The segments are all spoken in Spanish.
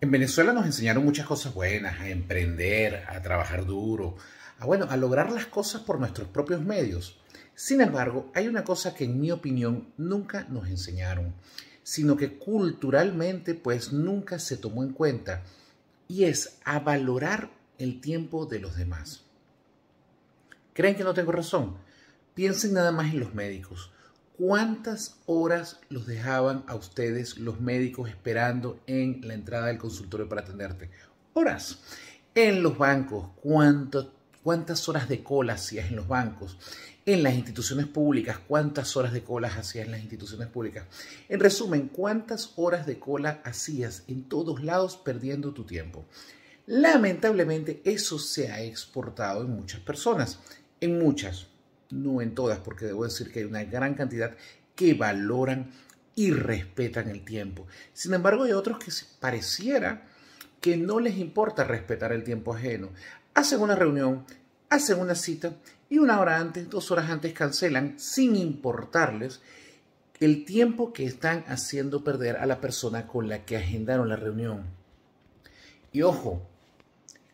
En Venezuela nos enseñaron muchas cosas buenas, a emprender, a trabajar duro, a, bueno, a lograr las cosas por nuestros propios medios. Sin embargo, hay una cosa que en mi opinión nunca nos enseñaron, sino que culturalmente pues nunca se tomó en cuenta, y es a valorar el tiempo de los demás. ¿Creen que no tengo razón? Piensen nada más en los médicos. ¿Cuántas horas los dejaban a ustedes los médicos esperando en la entrada del consultorio para atenderte? Horas. En los bancos, ¿cuántas horas de cola hacías en los bancos? En las instituciones públicas, ¿cuántas horas de cola hacías en las instituciones públicas? En resumen, ¿cuántas horas de cola hacías en todos lados perdiendo tu tiempo? Lamentablemente eso se ha exportado en muchas personas, en muchas, no en todas, porque debo decir que hay una gran cantidad que valoran y respetan el tiempo. Sin embargo, hay otros que pareciera que no les importa respetar el tiempo ajeno. Hacen una reunión, hacen una cita y una hora antes, dos horas antes cancelan sin importarles el tiempo que están haciendo perder a la persona con la que agendaron la reunión. Y ojo,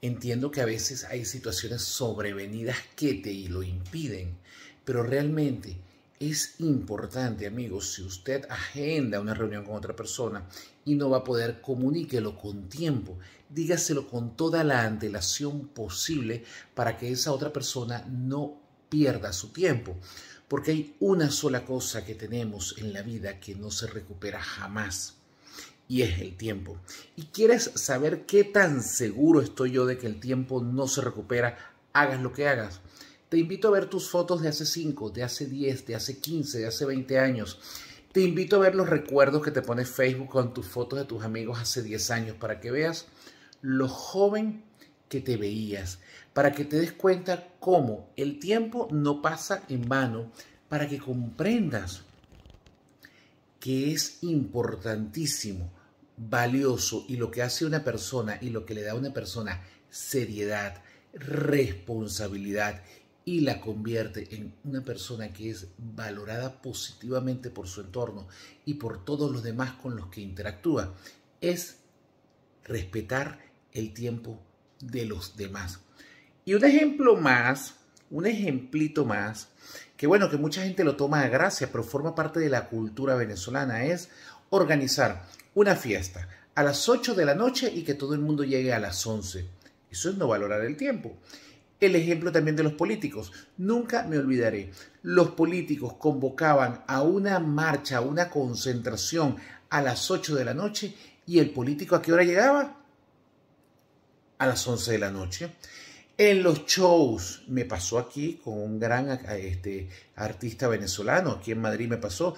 Entiendo que a veces hay situaciones sobrevenidas que te lo impiden, pero realmente es importante, amigos, si usted agenda una reunión con otra persona y no va a poder, comuníquelo con tiempo, dígaselo con toda la antelación posible para que esa otra persona no pierda su tiempo. Porque hay una sola cosa que tenemos en la vida que no se recupera jamás y es el tiempo. Y quieres saber qué tan seguro estoy yo de que el tiempo no se recupera, hagas lo que hagas. Te invito a ver tus fotos de hace 5, de hace 10, de hace 15, de hace 20 años. Te invito a ver los recuerdos que te pone Facebook con tus fotos de tus amigos hace 10 años para que veas lo joven que te veías, para que te des cuenta cómo el tiempo no pasa en vano, para que comprendas que es importantísimo valioso y lo que hace una persona y lo que le da a una persona seriedad, responsabilidad y la convierte en una persona que es valorada positivamente por su entorno y por todos los demás con los que interactúa, es respetar el tiempo de los demás. Y un ejemplo más, un ejemplito más, que bueno, que mucha gente lo toma a gracia, pero forma parte de la cultura venezolana, es organizar una fiesta a las 8 de la noche y que todo el mundo llegue a las 11. Eso es no valorar el tiempo. El ejemplo también de los políticos. Nunca me olvidaré. Los políticos convocaban a una marcha, a una concentración a las 8 de la noche y el político a qué hora llegaba? A las 11 de la noche. En los shows me pasó aquí con un gran este, artista venezolano, aquí en Madrid me pasó.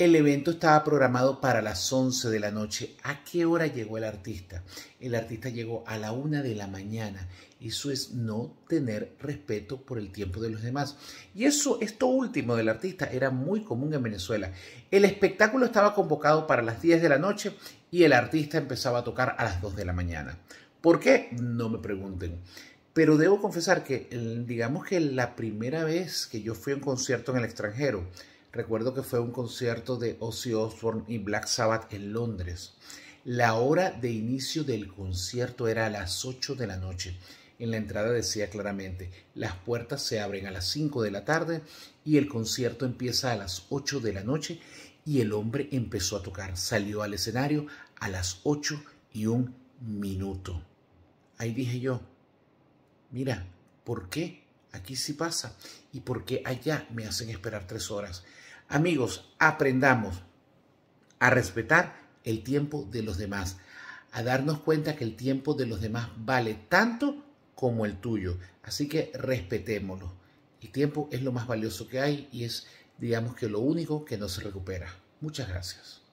El evento estaba programado para las 11 de la noche. ¿A qué hora llegó el artista? El artista llegó a la 1 de la mañana. Eso es no tener respeto por el tiempo de los demás. Y eso, esto último del artista, era muy común en Venezuela. El espectáculo estaba convocado para las 10 de la noche y el artista empezaba a tocar a las 2 de la mañana. ¿Por qué? No me pregunten. Pero debo confesar que digamos que la primera vez que yo fui a un concierto en el extranjero, Recuerdo que fue un concierto de Ozzy Osbourne y Black Sabbath en Londres. La hora de inicio del concierto era a las 8 de la noche. En la entrada decía claramente, las puertas se abren a las 5 de la tarde y el concierto empieza a las 8 de la noche y el hombre empezó a tocar. Salió al escenario a las 8 y un minuto. Ahí dije yo, mira, ¿por qué aquí sí pasa. ¿Y porque allá me hacen esperar tres horas? Amigos, aprendamos a respetar el tiempo de los demás, a darnos cuenta que el tiempo de los demás vale tanto como el tuyo. Así que respetémoslo. El tiempo es lo más valioso que hay y es, digamos que, lo único que no se recupera. Muchas gracias.